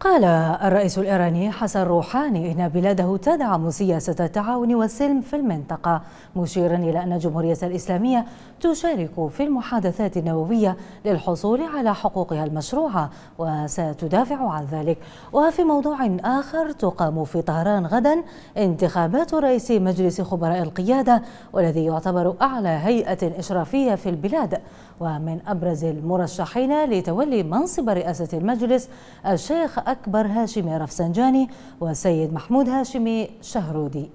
قال الرئيس الإيراني حسن روحاني إن بلاده تدعم سياسة التعاون والسلم في المنطقة مشيرا إلى أن الجمهورية الإسلامية تشارك في المحادثات النووية للحصول على حقوقها المشروعة وستدافع عن ذلك وفي موضوع آخر تقام في طهران غدا انتخابات رئيس مجلس خبراء القيادة والذي يعتبر أعلى هيئة إشرافية في البلاد ومن أبرز المرشحين لتولي منصب رئاسة المجلس الشيخ أكبر هاشمي رفسنجاني وسيد محمود هاشمي شهرودي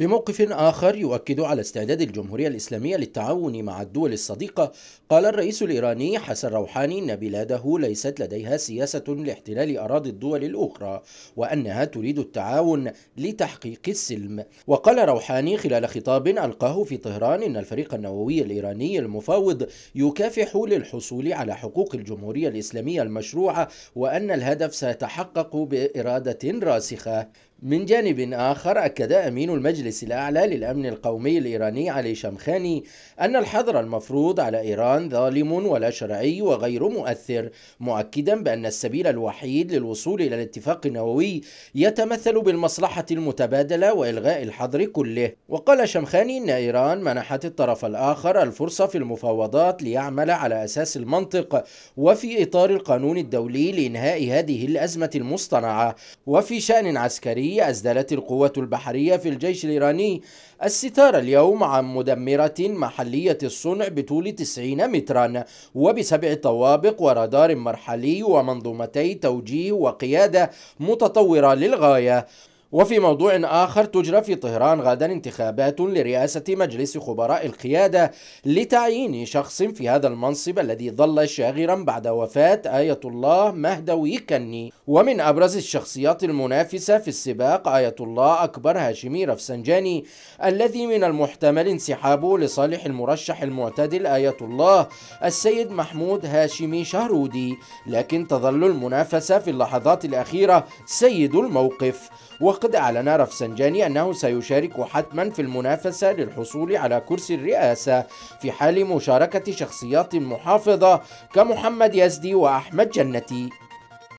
في موقف آخر يؤكد على استعداد الجمهورية الإسلامية للتعاون مع الدول الصديقة قال الرئيس الإيراني حسن روحاني أن بلاده ليست لديها سياسة لاحتلال أراضي الدول الأخرى وأنها تريد التعاون لتحقيق السلم وقال روحاني خلال خطاب ألقاه في طهران إن الفريق النووي الإيراني المفاوض يكافح للحصول على حقوق الجمهورية الإسلامية المشروعة وأن الهدف سيتحقق بإرادة راسخة من جانب آخر أكد أمين المجلس المجلس الأعلى للأمن القومي الإيراني علي شمخاني أن الحظر المفروض على إيران ظالم ولا شرعي وغير مؤثر مؤكدا بأن السبيل الوحيد للوصول إلى الاتفاق النووي يتمثل بالمصلحة المتبادلة وإلغاء الحظر كله وقال شمخاني أن إيران منحت الطرف الآخر الفرصة في المفاوضات ليعمل على أساس المنطق وفي إطار القانون الدولي لإنهاء هذه الأزمة المصطنعة وفي شأن عسكري أزدلت القوة البحرية في الجيش الإيراني الستار اليوم عن مدمرة محلية الصنع بطول 90 مترا وبسبع طوابق ورادار مرحلي ومنظومتي توجيه وقيادة متطورة للغاية وفي موضوع آخر تجرى في طهران غدا انتخابات لرئاسة مجلس خبراء القيادة لتعيين شخص في هذا المنصب الذي ظل شاغرا بعد وفاة آية الله مهدوي كني ومن أبرز الشخصيات المنافسة في السباق آية الله أكبر هاشمي رفسنجاني الذي من المحتمل انسحابه لصالح المرشح المعتدل آية الله السيد محمود هاشمي شهرودي لكن تظل المنافسة في اللحظات الأخيرة سيد الموقف وقد أعلن رفسنجاني أنه سيشارك حتما في المنافسة للحصول على كرسي الرئاسة في حال مشاركة شخصيات محافظة كمحمد يزدي وأحمد جنتي